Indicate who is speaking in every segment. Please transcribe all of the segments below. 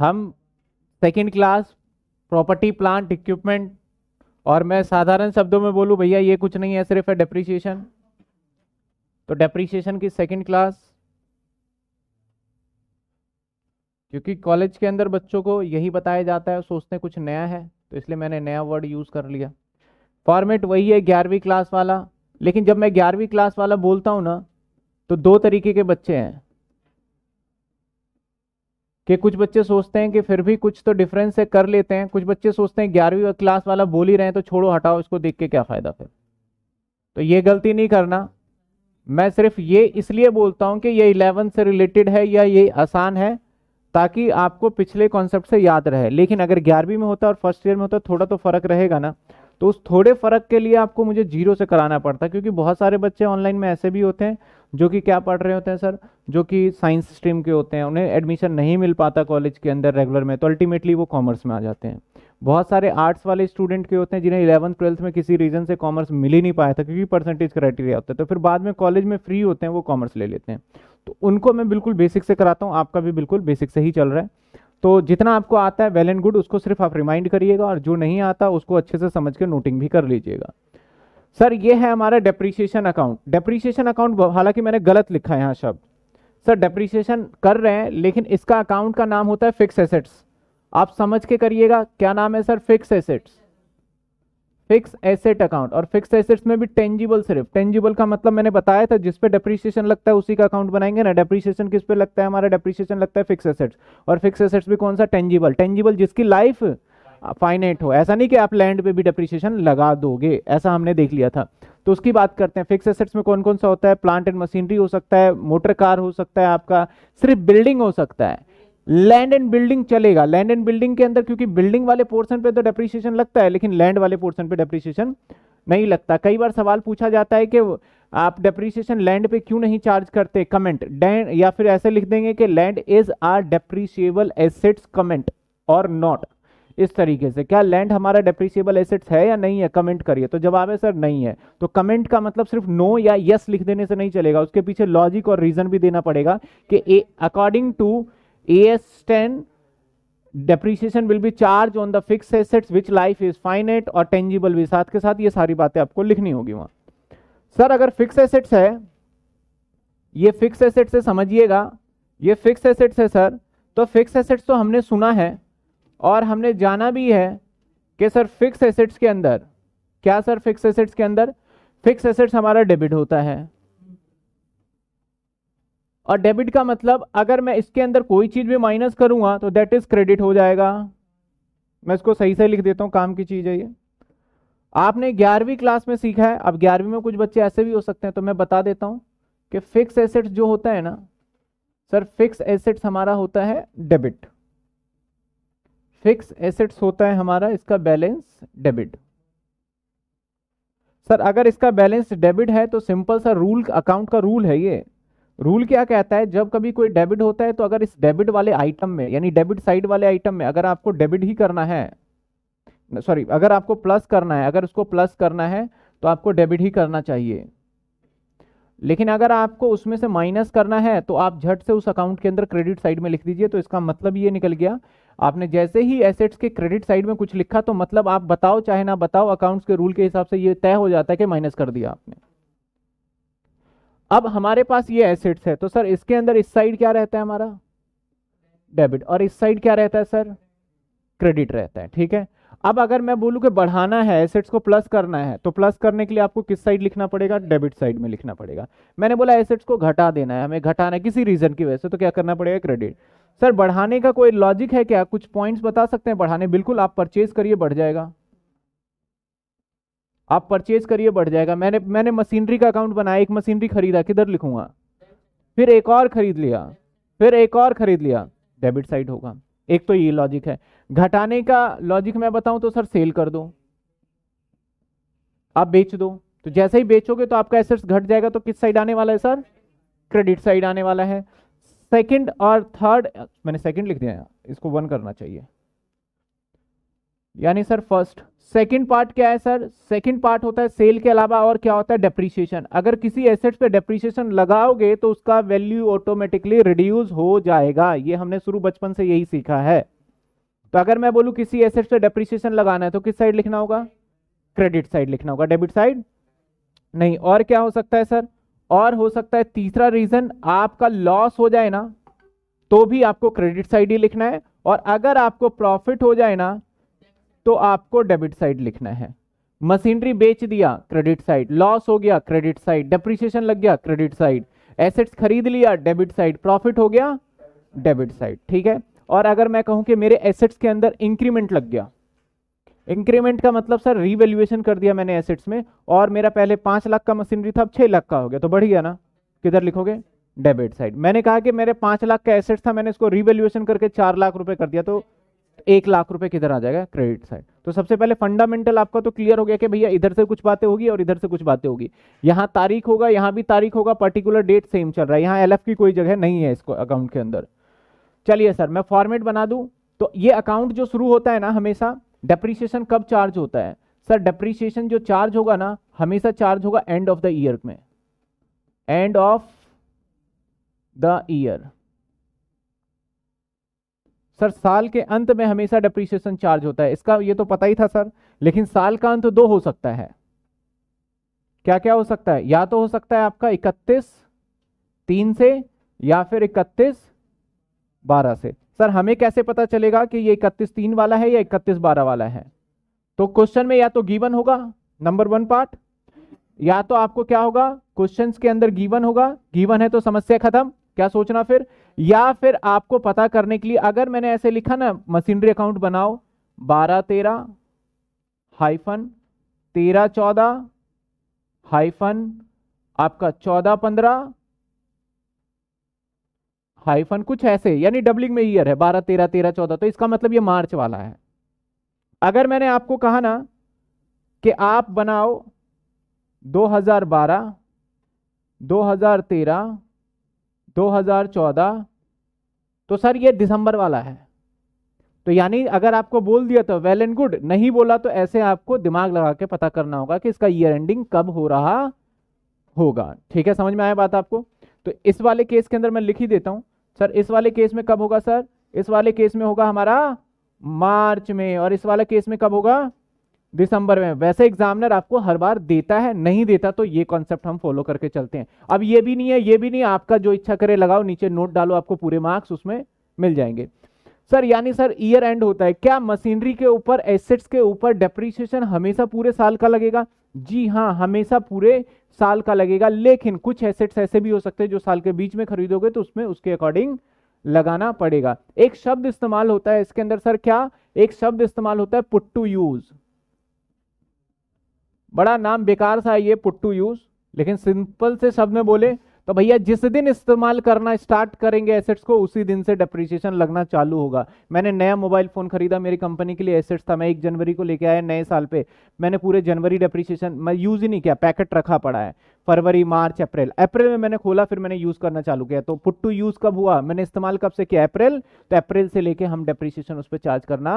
Speaker 1: हम second class property plant equipment और मैं साधारण शब्दों में बोलूँ भैया ये कुछ नहीं है सिर्फ है डेप्रीशिएशन तो डेप्रीशिएशन की सेकेंड क्लास क्योंकि कॉलेज के अंदर बच्चों को यही बताया जाता है सोचते कुछ नया है तो इसलिए मैंने नया वर्ड यूज़ कर लिया फॉर्मेट वही है ग्यारहवीं क्लास वाला लेकिन जब मैं ग्यारहवीं क्लास वाला बोलता हूँ ना तो दो तरीके के बच्चे हैं कि कुछ बच्चे सोचते हैं कि फिर भी कुछ तो डिफरेंस है कर लेते हैं कुछ बच्चे सोचते हैं ग्यारहवीं क्लास वाला बोल ही रहे हैं तो छोड़ो हटाओ इसको देख के क्या फ़ायदा फिर तो ये गलती नहीं करना मैं सिर्फ ये इसलिए बोलता हूँ कि ये इलेवन से रिलेटेड है या ये आसान है ताकि आपको पिछले कॉन्सेप्ट से याद रहे लेकिन अगर ग्यारहवीं में होता और फर्स्ट ईयर में होता थोड़ा तो फ़र्क रहेगा ना तो उस थोड़े फ़र्क के लिए आपको मुझे जीरो से कराना पड़ता क्योंकि बहुत सारे बच्चे ऑनलाइन में ऐसे भी होते हैं जो कि क्या पढ़ रहे होते हैं सर जो कि साइंस स्ट्रीम के होते हैं उन्हें एडमिशन नहीं मिल पाता कॉलेज के अंदर रेगुलर में तो अल्टीमेटली वो कॉमर्स में आ जाते हैं बहुत सारे आर्ट्स वाले स्टूडेंट के होते हैं जिन्हें इलेवंथ ट्वेल्थ में किसी रीज़न से कॉमर्स मिल ही नहीं पाया था क्योंकि परसेंटेज क्राइटेरिया होता है तो फिर बाद में कॉलेज में फ्री होते हैं वो कॉमर्स ले लेते हैं तो उनको मैं बिल्कुल बेसिक से कराता हूँ आपका भी बिल्कुल बेसिक से ही चल रहा है तो जितना आपको आता है वेल एंड गुड उसको सिर्फ आप रिमाइंड करिएगा और जो नहीं आता उसको अच्छे से समझ के नोटिंग भी कर लीजिएगा सर ये है हमारा डेप्रीसिएशन अकाउंट डेप्रीसिएशन अकाउंट हालांकि मैंने गलत लिखा है यहाँ शब्द सर डेप्रीसिएशन कर रहे हैं लेकिन इसका अकाउंट का नाम होता है फिक्स एसेट्स आप समझ के करिएगा क्या नाम है sir fix assets fix asset account और फिक्स एसेट्स में भी टेंजिबल सिर्फ टेंजिबल का मतलब मैंने बताया था जिस पे डेप्रीसिएशन लगता है उसी का अकाउंट बनाएंगे ना डेप्रीसिएशन किस पे लगता है हमारा डेप्रीसिएशन लगता है फिक्स एसेट्स और फिक्स एसेट्स भी कौन सा टेंजिबल टेंजिबल जिसकी लाइफ फाइनेट हो ऐसा नहीं कि आप लैंड पे भी डिप्रिसिएशन लगा दोगे ऐसा हमने देख लिया था तो उसकी बात करते हैं फिक्स एसेट्स में कौन कौन सा होता है प्लांट एंड मशीनरी हो सकता है मोटर कार हो सकता है आपका सिर्फ बिल्डिंग हो सकता है लैंड एंड बिल्डिंग चलेगा लैंड एंड बिल्डिंग के अंदर क्योंकि बिल्डिंग वाले पोर्सन पे तो डेप्रिसिएशन लगता है लेकिन लैंड वाले पोर्सन पर डेप्रिसिएशन नहीं लगता कई बार सवाल पूछा जाता है कि आप डेप्रिसिएशन लैंड पे क्यों नहीं चार्ज करते कमेंट या फिर ऐसे लिख देंगे कि land is are depreciable assets comment और नॉट इस तरीके से क्या लैंड हमारा डेप्रिसिएबल एसेट्स है या नहीं है कमेंट करिए तो जवाब है सर नहीं है तो कमेंट का मतलब सिर्फ नो या यस लिख देने से नहीं चलेगा उसके पीछे लॉजिक और रीजन भी देना पड़ेगा कि according to A S ten depreciation will be charge on the fix assets which life is finite और टेंजिबल भी साथ के साथ ये सारी बातें आपको लिखनी होगी वहां सर अगर फिक्स एसेट्स है ये फिक्स एसेट्स है समझिएगा ये फिक्स एसेट्स है सर तो फिक्स एसेट्स तो हमने सुना है और हमने जाना भी है कि सर फिक्स एसेट्स के अंदर क्या सर फिक्स एसेट्स के अंदर फिक्स एसेट्स हमारा डेबिट होता है और डेबिट का मतलब अगर मैं इसके अंदर कोई चीज़ भी माइनस करूंगा तो दैट इज़ क्रेडिट हो जाएगा मैं इसको सही से लिख देता हूँ काम की चीज़ है ये आपने ग्यारहवीं क्लास में सीखा है अब ग्यारहवीं में कुछ बच्चे ऐसे भी हो सकते हैं तो मैं बता देता हूँ कि फिक्स एसेट्स जो होता है ना सर फिक्स एसेट्स हमारा होता है डेबिट फिक्स एसेट्स होता है हमारा इसका बैलेंस डेबिट सर अगर इसका बैलेंस डेबिट है तो सिंपल सा रूल अकाउंट का रूल है ये रूल क्या कहता है जब कभी कोई डेबिट होता है तो अगर इस डेबिट वाले आइटम में यानी डेबिट साइड वाले आइटम में अगर आपको डेबिट ही करना है सॉरी अगर आपको प्लस करना है अगर उसको प्लस करना है तो आपको डेबिट ही करना चाहिए लेकिन अगर आपको उसमें से माइनस करना है तो आप झट से उस अकाउंट के अंदर क्रेडिट साइड में लिख दीजिए तो इसका मतलब ये निकल गया आपने जैसे ही एसेट्स के क्रेडिट साइड में कुछ लिखा तो मतलब आप बताओ चाहे ना बताओ अकाउंट्स के रूल के हिसाब से ये तय हो जाता है कि माइनस कर दिया आपने अब हमारे पास ये एसेट्स है तो सर इसके अंदर इस साइड क्या रहता है हमारा डेबिट और इस साइड क्या रहता है सर क्रेडिट रहता है ठीक है अब अगर मैं बोलू कि बढ़ाना है एसेट्स को प्लस करना है तो प्लस करने के लिए आपको किस साइड लिखना पड़ेगा डेबिट साइड में लिखना पड़ेगा मैंने बोला एसेट्स को घटा देना है हमें घटाना है किसी रीजन की वजह से तो क्या करना पड़ेगा क्रेडिट सर बढ़ाने का कोई लॉजिक है क्या कुछ पॉइंट्स बता सकते हैं बढ़ाने बिल्कुल आप परचेज करिए बढ़ जाएगा आप परचेज करिए बढ़ जाएगा मैंने मैंने मशीनरी का अकाउंट बनाया एक मशीनरी खरीदा किधर लिखूंगा फिर एक और खरीद लिया फिर एक और खरीद लिया डेबिट साइड होगा एक तो ये लॉजिक है घटाने का लॉजिक मैं बताऊं तो सर सेल कर दो आप बेच दो तो जैसे ही बेचोगे तो आपका एसेट्स घट जाएगा तो किस साइड आने वाला है सर क्रेडिट साइड आने वाला है सेकंड और थर्ड मैंने सेकंड लिख दिया इसको वन करना चाहिए यानी सर फर्स्ट सेकंड पार्ट क्या है सर सेकंड पार्ट होता है सेल के अलावा और क्या होता है डेप्रीशिएशन अगर किसी एसेट्स पे डेप्रीशिएशन लगाओगे तो उसका वैल्यू ऑटोमेटिकली रिड्यूस हो जाएगा ये हमने शुरू बचपन से यही सीखा है तो अगर मैं बोलूँ किसी एसेट्स पे डेप्रीशिएशन लगाना है तो किस साइड लिखना होगा क्रेडिट साइड लिखना होगा डेबिट साइड नहीं और क्या हो सकता है सर और हो सकता है तीसरा रीजन आपका लॉस हो जाए ना तो भी आपको क्रेडिट साइड ही लिखना है और अगर आपको प्रॉफिट हो जाए ना तो आपको डेबिट साइड लिखना है मशीनरी बेच दिया क्रेडिट साइड लॉस हो गया क्रेडिट साइड डिप्रिसिएशन लग गया क्रेडिट साइड एसेट्स खरीद लिया डेबिट साइड प्रॉफिट हो गया डेबिट साइड ठीक है और अगर मैं कहूं कि मेरे एसेट्स के अंदर इंक्रीमेंट लग गया इंक्रीमेंट का मतलब सर रीवैल्यूएशन कर दिया मैंने एसेट्स में और मेरा पहले पाँच लाख का मशीनरी था अब छः लाख का हो गया तो बढ़ गया ना किधर लिखोगे डेबिट साइड मैंने कहा कि मेरे पाँच लाख का एसेट्स था मैंने इसको रीवैल्यूएशन करके चार लाख रुपये कर दिया तो एक लाख रुपए किधर आ जाएगा क्रेडिट साइड तो सबसे पहले फंडामेंटल आपका तो क्लियर हो गया कि भैया इधर से कुछ बातें होगी और इधर से कुछ बातें होगी यहाँ तारीख होगा यहाँ भी तारीख होगा पर्टिकुलर डेट सेम चल रहा है यहाँ एल की कोई जगह नहीं है इसको अकाउंट के अंदर चलिए सर मैं फॉर्मेट बना दूँ तो ये अकाउंट जो शुरू होता है ना हमेशा डेप्रीशिएशन कब चार्ज होता है सर डेप्रीशिएशन जो चार्ज होगा ना हमेशा चार्ज होगा एंड ऑफ द ईयर में end of the year sir साल के अंत में हमेशा डेप्रीशिएशन चार्ज होता है इसका ये तो पता ही था सर लेकिन साल का अंत दो हो सकता है क्या क्या हो सकता है या तो हो सकता है आपका इकतीस तीन से या फिर इकतीस बारह से सर हमें कैसे पता चलेगा कि ये इकतीस तीन वाला है या इकतीस बारह वाला है तो क्वेश्चन में या तो गीवन होगा नंबर वन पार्ट या तो आपको क्या होगा क्वेश्चन के अंदर गीवन होगा गीवन है तो समस्या खत्म क्या सोचना फिर या फिर आपको पता करने के लिए अगर मैंने ऐसे लिखा ना मशीनरी अकाउंट बनाओ बारह तेरह हाइफन तेरह चौदह हाइफन आपका चौदह पंद्रह हाइफन कुछ ऐसे यानी डबलिंग में ईयर है बारह तेरह तेरह चौदह तो इसका मतलब ये मार्च वाला है अगर मैंने आपको कहा ना कि आप बनाओ 2012, 2013, 2014 तो सर ये दिसंबर वाला है तो यानी अगर आपको बोल दिया तो वेल एंड गुड नहीं बोला तो ऐसे आपको दिमाग लगा के पता करना होगा कि इसका ईयर एंडिंग कब हो रहा होगा ठीक है समझ में आया बात आपको तो इस वाले केस के अंदर मैं लिख ही देता हूं सर इस वाले केस में कब होगा सर इस वाले केस में होगा हमारा मार्च में और इस वाले केस में कब होगा दिसंबर में वैसे एग्जामिनर आपको हर बार देता है नहीं देता तो ये कॉन्सेप्ट हम फॉलो करके चलते हैं अब ये भी नहीं है ये भी नहीं आपका जो इच्छा करे लगाओ नीचे नोट डालो आपको पूरे मार्क्स उसमें मिल जाएंगे सर यानी सर ईयर एंड होता है क्या मशीनरी के ऊपर एसेट्स के ऊपर डेप्रिसिएशन हमेशा पूरे साल का लगेगा जी हाँ हमेशा पूरे साल का लगेगा लेकिन कुछ एसेट्स ऐसे भी हो सकते हैं जो साल के बीच में खरीदोगे तो उसमें उसके अकॉर्डिंग लगाना पड़ेगा एक शब्द इस्तेमाल होता है इसके अंदर सर क्या एक शब्द इस्तेमाल होता है पुट टू यूज बड़ा नाम बेकार सा है ये पुट टू यूज लेकिन सिंपल से शब्द में बोले तो भैया जिस दिन इस्तेमाल करना स्टार्ट करेंगे एसेट्स को उसी दिन से डिप्रिसिएशन लगना चालू होगा मैंने नया मोबाइल फोन खरीदा मेरी कंपनी के लिए एसेट्स था मैं एक जनवरी को लेके आया नए साल पे मैंने पूरे जनवरी डिप्रिसिएशन मैं यूज ही नहीं किया पैकेट रखा पड़ा है फरवरी मार्च अप्रैल अप्रैल में मैंने खोला फिर मैंने यूज़ करना चालू किया तो पुट टू यूज़ कब हुआ मैंने इस्तेमाल कब से किया अप्रैल तो अप्रैल से लेके हम डेप्रिसिएशन उस पर चार्ज करना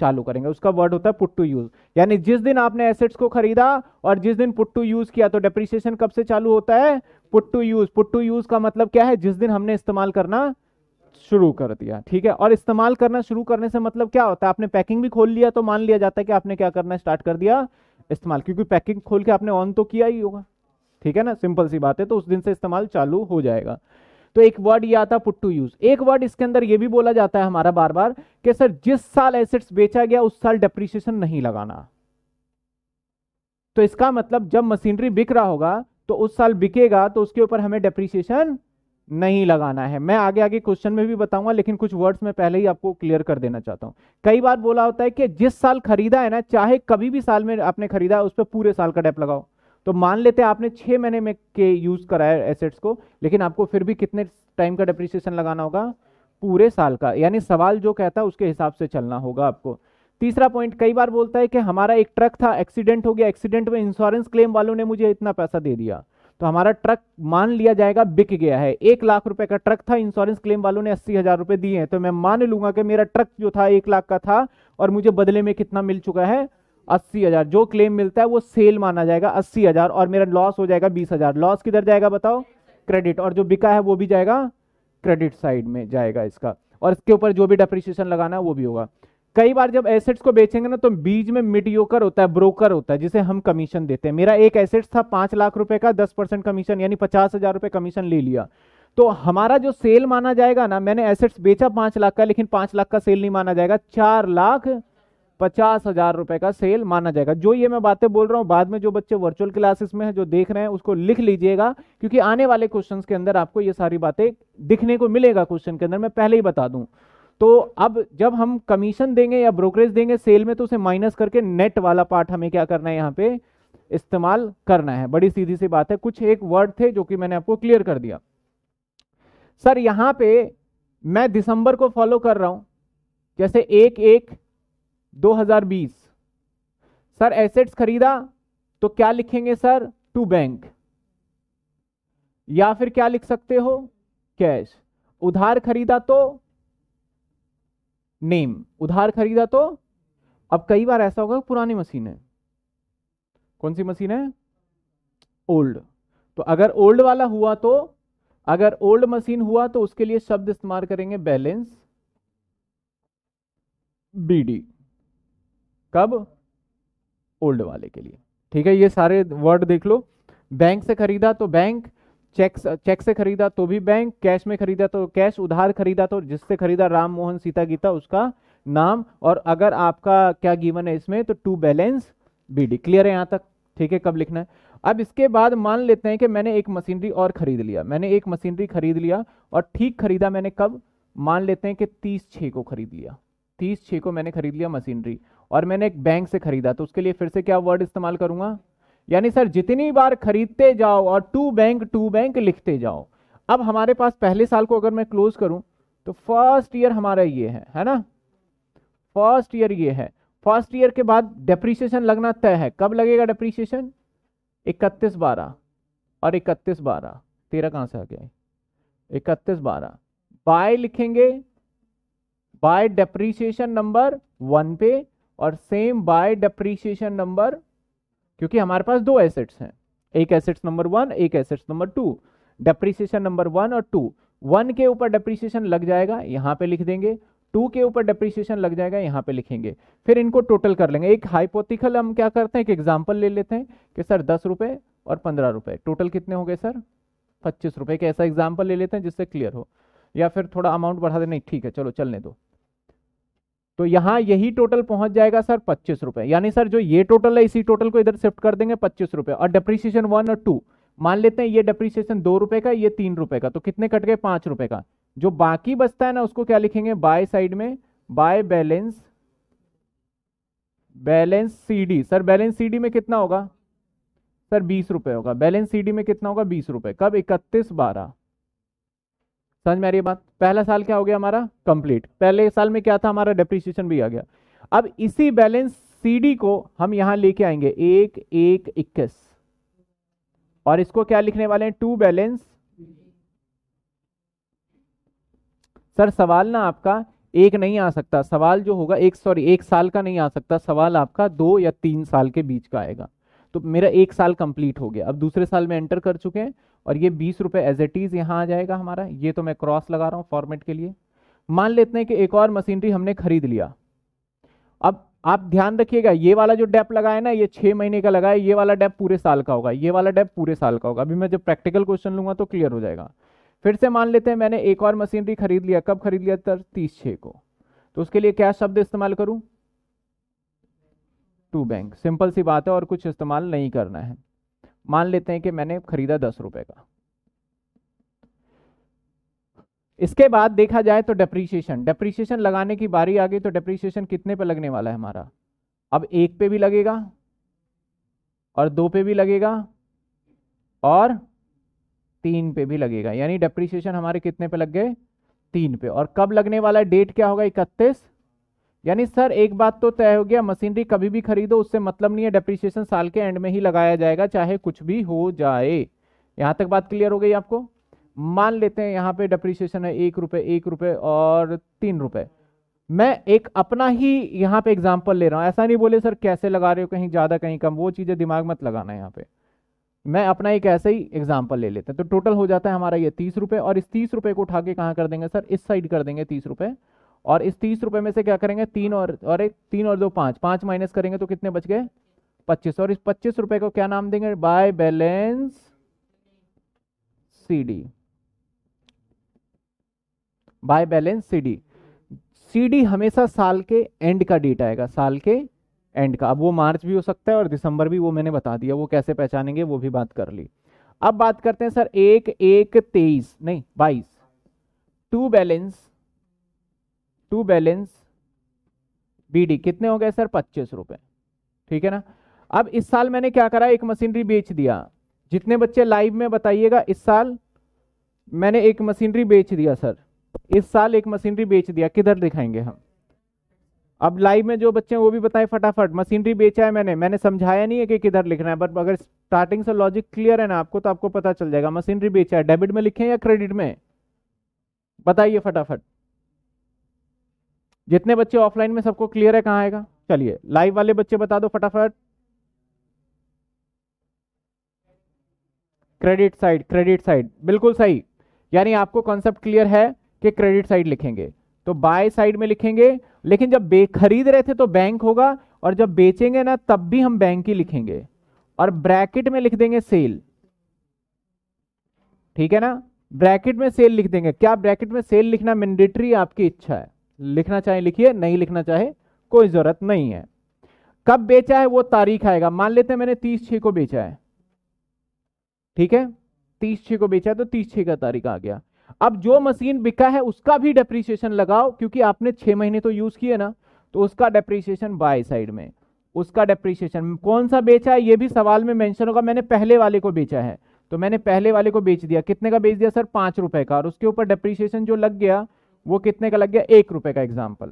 Speaker 1: चालू करेंगे उसका वर्ड होता है पुट टू यूज यानी जिस दिन आपने एसेट्स को खरीदा और जिस दिन पुट टू यूज किया तो डेप्रिसिएशन कब से चालू होता है put to use put to use का मतलब क्या है जिस दिन हमने इस्तेमाल करना शुरू कर दिया ठीक है और इस्तेमाल करना शुरू करने से मतलब क्या होता है आपने पैकिंग भी खोल लिया तो मान लिया जाता है कि आपने क्या करना स्टार्ट कर दिया इस्तेमाल क्योंकि पैकिंग खोल के आपने ऑन तो किया ही होगा ठीक है ना सिंपल सी बात है तो उस दिन से इस्तेमाल चालू हो जाएगा तो एक वर्ड ये आता पुट टू यूज एक वर्ड इसके अंदर ये भी बोला जाता है हमारा बार बार कि सर जिस साल एसेट्स बेचा गया उस साल डेप्रिसिएशन नहीं लगाना तो इसका मतलब जब मशीनरी बिक रहा होगा तो उस साल बिकेगा तो उसके ऊपर हमें डेप्रिसिएशन नहीं लगाना है मैं आगे आगे क्वेश्चन में भी बताऊंगा लेकिन कुछ वर्ड्स में पहले ही आपको क्लियर कर देना चाहता हूं कई बार बोला होता है कि जिस साल खरीदा है ना चाहे कभी भी साल में आपने खरीदा उस पर पूरे साल का डेप लगाओ तो मान लेते हैं आपने छः महीने में के यूज़ कराया एसेट्स को लेकिन आपको फिर भी कितने टाइम का डिप्रिसिएशन लगाना होगा पूरे साल का यानी सवाल जो कहता है उसके हिसाब से चलना होगा आपको तीसरा पॉइंट कई बार बोलता है कि हमारा एक ट्रक था एक्सीडेंट हो गया एक्सीडेंट में इंश्योरेंस क्लेम वालों ने मुझे इतना पैसा दे दिया तो हमारा ट्रक मान लिया जाएगा बिक गया है एक लाख रुपए का ट्रक था इंश्योरेंस क्लेम वालों ने अस्सी हजार रुपए दिए हैं तो मैं मान लूंगा कि मेरा ट्रक जो था एक लाख का था और मुझे बदले में कितना मिल चुका है अस्सी हजार जो क्लेम मिलता है वो सेल माना जाएगा अस्सी हजार और मेरा लॉस हो जाएगा बीस हजार लॉस किधर जाएगा बताओ क्रेडिट और जो बिका है वो भी जाएगा क्रेडिट साइड में जाएगा इसका और इसके ऊपर जो भी डेप्रिसिएशन लगाना है वो भी होगा कई बार जब एसेट्स को बेचेंगे ना तो बीज में मिडियोकर होता है ब्रोकर होता है जिसे हम कमीशन देते हैं मेरा एक एसेट्स था पांच लाख रुपए का दस परसेंट कमीशन यानी पचास हजार रुपये कमीशन ले लिया तो हमारा जो सेल माना जाएगा ना मैंने एसेट्स बेचा पांच लाख का लेकिन पांच लाख का सेल नहीं माना जाएगा चार लाख पचास हजार रुपए का सेल माना जाएगा जो ये मैं बातें बोल रहा हूँ बाद में जो बच्चे वर्चुअल क्लासेस में हैं जो देख रहे हैं उसको लिख लीजिएगा क्योंकि आने वाले क्वेश्चंस के अंदर आपको ये सारी बातें दिखने को मिलेगा क्वेश्चन के अंदर मैं पहले ही बता दूं तो अब जब हम कमीशन देंगे या ब्रोकरेज देंगे सेल में तो उसे माइनस करके नेट वाला पार्ट हमें क्या करना है यहाँ पे इस्तेमाल करना है बड़ी सीधी सी बात है कुछ एक वर्ड थे जो कि मैंने आपको क्लियर कर दिया सर यहाँ पे मैं दिसंबर को फॉलो कर रहा हूं जैसे एक एक 2020 सर एसेट्स खरीदा तो क्या लिखेंगे सर टू बैंक या फिर क्या लिख सकते हो कैश उधार खरीदा तो नेम उधार खरीदा तो अब कई बार ऐसा होगा पुरानी मशीन है कौन सी मशीन है ओल्ड तो अगर ओल्ड वाला हुआ तो अगर ओल्ड मशीन हुआ तो उसके लिए शब्द इस्तेमाल करेंगे बैलेंस बीडी कब ओल्ड वाले के लिए ठीक है ये सारे वर्ड देख लो बैंक से खरीदा तो बैंक चेक चेक से खरीदा तो भी बैंक कैश में खरीदा तो कैश उधार खरीदा तो जिससे खरीदा राम मोहन सीता गीता उसका नाम और अगर आपका क्या गिवन है इसमें तो टू बैलेंस बीडी क्लियर है यहां तक ठीक है कब लिखना है अब इसके बाद मान लेते हैं कि मैंने एक मशीनरी और खरीद लिया मैंने एक मशीनरी खरीद लिया और ठीक खरीदा मैंने कब मान लेते हैं कि तीस छे को खरीद लिया तीस छे को मैंने खरीद लिया मशीनरी और मैंने एक बैंक से खरीदा तो उसके लिए फिर से क्या वर्ड इस्तेमाल करूंगा यानी सर जितनी बार खरीदते जाओ और टू बैंक टू बैंक लिखते जाओ अब हमारे पास पहले साल को अगर मैं क्लोज करूं तो फर्स्ट ईयर हमारा ये है है ना फर्स्ट ईयर ये है फर्स्ट ईयर के बाद डेप्रीसिएशन लगना तय है कब लगेगा डेप्रीसिएशन इकतीस बारह और इकतीस बारह तेरह कहां से आ गया इकतीस बारह बाय लिखेंगे बाय डेप्रीसिएशन नंबर वन पे और सेम बाय डेप्रीशिएशन नंबर क्योंकि हमारे पास दो एसेट्स हैं एक एसेट्स नंबर वन एक assets number two depreciation number one और टू वन के ऊपर डेप्रीसिएशन लग जाएगा यहां पे लिख देंगे टू के ऊपर डेप्रीसिएशन लग जाएगा यहां पे लिखेंगे फिर इनको टोटल कर लेंगे एक हाइपोथिकल हम क्या करते हैं एक एग्जाम्पल ले लेते हैं कि सर दस रुपए और पंद्रह रुपए टोटल कितने हो गए सर पच्चीस रुपए के ऐसा एग्जाम्पल ले लेते हैं जिससे क्लियर हो या फिर थोड़ा अमाउंट बढ़ा दे नहीं ठीक है चलो चलने दो तो यहाँ यही टोटल पहुंच जाएगा सर पच्चीस रुपए यानी सर जो ये टोटल है इसी टोटल को इधर शिफ्ट कर देंगे पच्चीस रुपए और डिप्रिसिएशन वन और टू मान लेते हैं ये डिप्रिसिएशन दो रुपए का ये तीन रुपए का तो कितने कट गए पांच रुपए का जो बाकी बचता है ना उसको क्या लिखेंगे बाय साइड में by balance balance CD sir balance CD में कितना होगा सर बीस रुपए होगा बैलेंस सीडी में कितना होगा बीस रुपए कब इकतीस बारह समझ में आ रही है बात पहला साल क्या हो गया हमारा कंप्लीट पहले साल में क्या था हमारा डेप्रिसिएशन भी आ गया अब इसी बैलेंस सीडी को हम यहां लेके आएंगे एक एक इक्कीस और इसको क्या लिखने वाले हैं टू बैलेंस सर सवाल ना आपका एक नहीं आ सकता सवाल जो होगा एक सॉरी एक साल का नहीं आ सकता सवाल आपका दो या तीन साल के बीच का आएगा तो मेरा एक साल कंप्लीट हो गया अब दूसरे साल में एंटर कर चुके हैं और ये बीस रुपये एज एट इज़ यहाँ आ जाएगा हमारा ये तो मैं क्रॉस लगा रहा हूँ फॉर्मेट के लिए मान लेते हैं कि एक और मशीनरी हमने खरीद लिया अब आप ध्यान रखिएगा ये वाला जो डेप लगा है ना ये छः महीने का लगा है ये वाला डेप पूरे साल का होगा ये वाला डेप पूरे साल का होगा अभी मैं जब प्रैक्टिकल क्वेश्चन लूँगा तो क्लियर हो जाएगा फिर से मान लेते हैं मैंने एक और मशीनरी खरीद लिया कब खरीद लिया सर तीस छः को तो उसके लिए क्या शब्द इस्तेमाल करूँ टू बैंक सिंपल सी बात है और कुछ इस्तेमाल नहीं करना है मान लेते हैं कि मैंने खरीदा दस रुपए का इसके बाद देखा जाए तो डेप्रीशिएशन डेप्रीशिएशन लगाने की बारी आ गई तो डेप्रीशिएशन कितने पे लगने वाला है हमारा अब एक पे भी लगेगा और दो पे भी लगेगा और तीन पे भी लगेगा यानी डेप्रीशिएशन हमारे कितने पे लग गए तीन पे और कब लगने वाला है डेट क्या होगा इकतीस यानी सर एक बात तो तय हो गया मशीनरी कभी भी खरीदो उससे मतलब नहीं है डेप्रिसिएशन साल के एंड में ही लगाया जाएगा चाहे कुछ भी हो जाए यहाँ तक बात क्लियर हो गई आपको मान लेते हैं यहाँ पे डेप्रिसिएशन है एक रुपये एक रुपये और तीन रुपये मैं एक अपना ही यहाँ पे एग्जाम्पल ले रहा हूँ ऐसा नहीं बोले सर कैसे लगा रहे हो कहीं ज़्यादा कहीं कम वो चीज़ें दिमाग मत लगाना यहाँ पे मैं अपना एक ऐसे ही एग्जाम्पल ले लेते हैं तो टोटल हो जाता है हमारा ये तीस रुपये और इस तीस रुपये को उठा के कहाँ कर देंगे सर इस साइड कर देंगे तीस रुपये और इस तीस रुपए में से क्या करेंगे तीन और और एक तीन और दो पांच पांच माइनस करेंगे तो कितने बच गए पच्चीस और इस पच्चीस रुपए को क्या नाम देंगे by balance CD by balance CD CD हमेशा साल के एंड का डेट आएगा साल के एंड का अब वो मार्च भी हो सकता है और दिसंबर भी वो मैंने बता दिया वो कैसे पहचानेंगे वो भी बात कर ली अब बात करते हैं सर एक एक तेईस नहीं बाईस to balance to balance BD कितने हो गए सर पच्चीस रुपए ठीक है ना अब इस साल मैंने क्या करा एक मशीनरी बेच दिया जितने बच्चे लाइव में बताइएगा इस साल मैंने एक मशीनरी बेच दिया सर इस साल एक मशीनरी बेच दिया किधर दिखाएंगे हम अब लाइव में जो बच्चे हैं वो भी बताएं फटाफट मशीनरी बेचा है मैंने मैंने समझाया नहीं है कि किधर लिखना है बट अगर स्टार्टिंग से लॉजिक क्लियर है ना आपको तो आपको पता चल जाएगा मशीनरी बेचा है डेबिट में लिखें या क्रेडिट में बताइए फटाफट जितने बच्चे ऑफलाइन में सबको क्लियर है कहाँ आएगा चलिए लाइव वाले बच्चे बता दो फटाफट क्रेडिट साइड क्रेडिट साइड बिल्कुल सही यानी आपको कॉन्सेप्ट क्लियर है कि क्रेडिट साइड लिखेंगे तो बाय साइड में लिखेंगे लेकिन जब बे खरीद रहे थे तो बैंक होगा और जब बेचेंगे ना तब भी हम बैंक ही लिखेंगे और ब्रैकेट में लिख देंगे सेल ठीक है ना ब्रैकेट में सेल लिख देंगे क्या ब्रैकेट में सेल लिखना मैंडेटरी आपकी इच्छा है लिखना चाहे लिखिए नहीं लिखना चाहे कोई जरूरत नहीं है कब बेचा है वो तारीख आएगा मान लेते हैं मैंने तीस छे को बेचा है ठीक है तीस छे को बेचा है तो तीस छे का तारीख आ गया अब जो मशीन बिका है उसका भी डेप्रीसिएशन लगाओ क्योंकि आपने छह महीने तो यूज़ किए ना तो उसका डेप्रीसिएशन बाय साइड में उसका डेप्रीसिएशन कौन सा बेचा है ये भी सवाल में मेंशन होगा मैंने पहले वाले को बेचा है तो मैंने पहले वाले को बेच दिया कितने का बेच दिया सर पांच रुपए का और उसके ऊपर डेप्रीसिएशन जो लग गया वो कितने का लग गया एक रुपए का एग्जाम्पल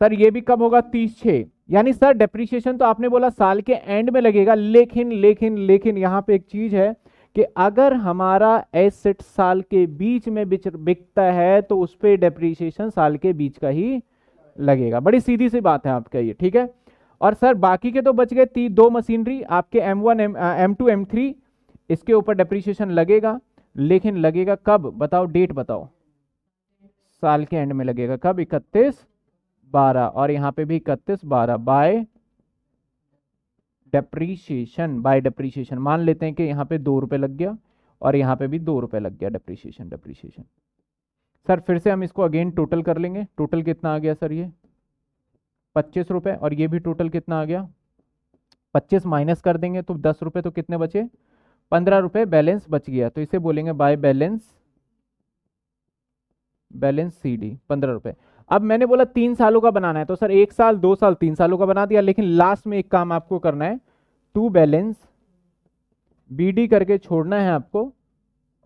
Speaker 1: सर ये भी कब होगा तीस छे यानी सर डेप्रिशिएशन तो आपने बोला साल के एंड में लगेगा लेकिन लेकिन लेकिन यहाँ पे एक चीज़ है कि अगर हमारा एसेट साल के बीच में बिकता है तो उस पर डेप्रिशिएशन साल के बीच का ही लगेगा बड़ी सीधी सी बात है आपका ये ठीक है और सर बाकी के तो बच गए तीन दो मशीनरी आपके M one M M two M three इसके ऊपर डेप्रिशिएशन लगेगा लेकिन लगेगा कब बताओ डेट बताओ साल के एंड में लगेगा कब इकतीस बारह और यहाँ पे भी इकतीस बारह बाय डेप्रीशिएशन बाय डेप्रीशिएशन मान लेते हैं कि यहाँ पे दो रुपये लग गया और यहाँ पे भी दो रुपये लग गया डेप्रीशिएशन डेप्रीशिएशन सर फिर से हम इसको अगेन टोटल कर लेंगे टोटल कितना आ गया सर ये पच्चीस रुपये और ये भी टोटल कितना आ गया पच्चीस माइनस कर देंगे तो दस रुपये तो कितने बचे पंद्रह रुपये बैलेंस बच गया तो इसे बोलेंगे by balance balance C D पंद्रह रुपए अब मैंने बोला तीन सालों का बनाना है तो सर एक साल दो साल तीन सालों का बना दिया लेकिन लास्ट में एक काम आपको करना है टू बैलेंस बी डी करके छोड़ना है आपको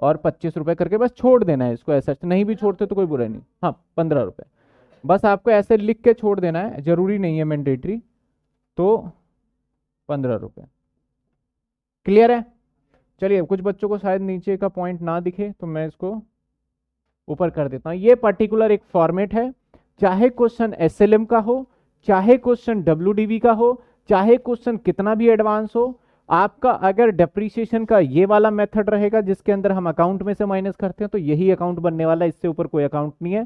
Speaker 1: और पच्चीस रुपए करके बस छोड़ देना है इसको ऐसा तो नहीं भी छोड़ते तो कोई बुरा नहीं हाँ पंद्रह रुपए बस आपको ऐसे लिख के छोड़ देना है ज़रूरी नहीं है मैंडेटरी तो पंद्रह रुपए क्लियर है चलिए कुछ बच्चों को शायद नीचे का पॉइंट ना दिखे तो मैं इसको ऊपर कर देता हूँ ये पर्टिकुलर एक फॉर्मेट है चाहे क्वेश्चन एस का हो चाहे क्वेश्चन डब्ल्यू का हो चाहे क्वेश्चन कितना भी एडवांस हो आपका अगर डेप्रीसिएशन का ये वाला मेथड रहेगा जिसके अंदर हम अकाउंट में से माइनस करते हैं तो यही अकाउंट बनने वाला इससे ऊपर कोई अकाउंट नहीं है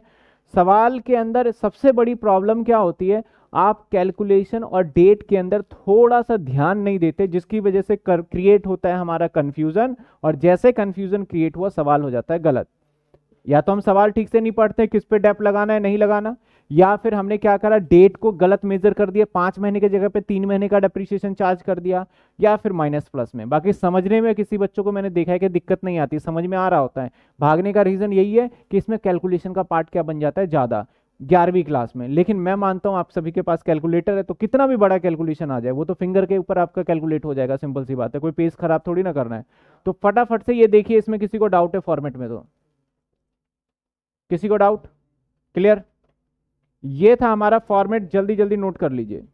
Speaker 1: सवाल के अंदर सबसे बड़ी प्रॉब्लम क्या होती है आप कैलकुलेशन और डेट के अंदर थोड़ा सा ध्यान नहीं देते जिसकी वजह से क्रिएट होता है हमारा कन्फ्यूज़न और जैसे कन्फ्यूज़न क्रिएट हुआ सवाल हो जाता है गलत या तो हम सवाल ठीक से नहीं पढ़ते किस पे डेप लगाना है नहीं लगाना या फिर हमने क्या करा डेट को गलत मेजर कर दिया पाँच महीने की जगह पे तीन महीने का डेप्रिसिएशन चार्ज कर दिया या फिर माइनस प्लस में बाकी समझने में किसी बच्चों को मैंने देखा है कि दिक्कत नहीं आती समझ में आ रहा होता है भागने का रीज़न यही है कि इसमें कैलकुलेशन का पार्ट क्या बन जाता है ज़्यादा ग्यारहवीं क्लास में लेकिन मैं मानता हूँ आप सभी के पास कैलकुलेटर है तो कितना भी बड़ा कैलकुलेशन आ जाए वो तो फिंगर के ऊपर आपका कैलकुलेट हो जाएगा सिंपल सी बात है कोई पेज खराब थोड़ी ना करना है तो फटाफट से ये देखिए इसमें किसी को डाउट है फॉर्मेट में तो किसी को डाउट क्लियर ये था हमारा फॉर्मेट जल्दी जल्दी नोट कर लीजिए